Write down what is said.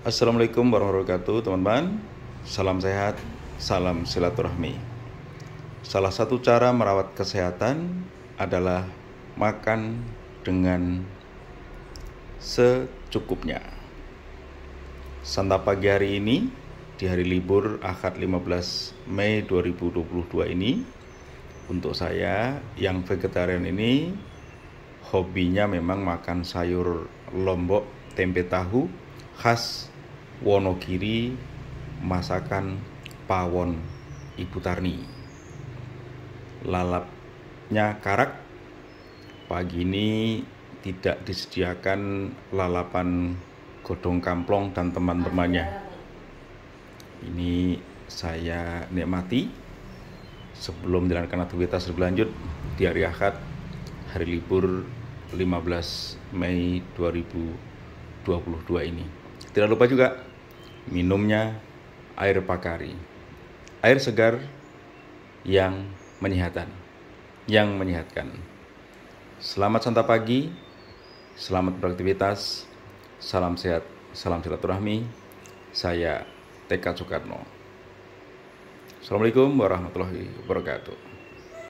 Assalamualaikum warahmatullahi wabarakatuh teman-teman Salam sehat, salam silaturahmi Salah satu cara merawat kesehatan adalah makan dengan secukupnya Santap pagi hari ini di hari libur Akad 15 Mei 2022 ini Untuk saya yang vegetarian ini hobinya memang makan sayur lombok tempe tahu khas Wonogiri masakan pawon Ibu Tarni. Lalapnya karak. Pagi ini tidak disediakan lalapan godong kamplong dan teman-temannya. Ini saya nikmati sebelum jalankan aktivitas lebih lanjut di hari Ahad, hari libur 15 Mei 2022 ini. Tidak lupa juga minumnya air pakari. Air segar yang menyehatkan, yang menyehatkan. Selamat santap pagi, selamat beraktivitas, salam sehat, salam silaturahmi. Saya TK Soekarno. Assalamualaikum warahmatullahi wabarakatuh.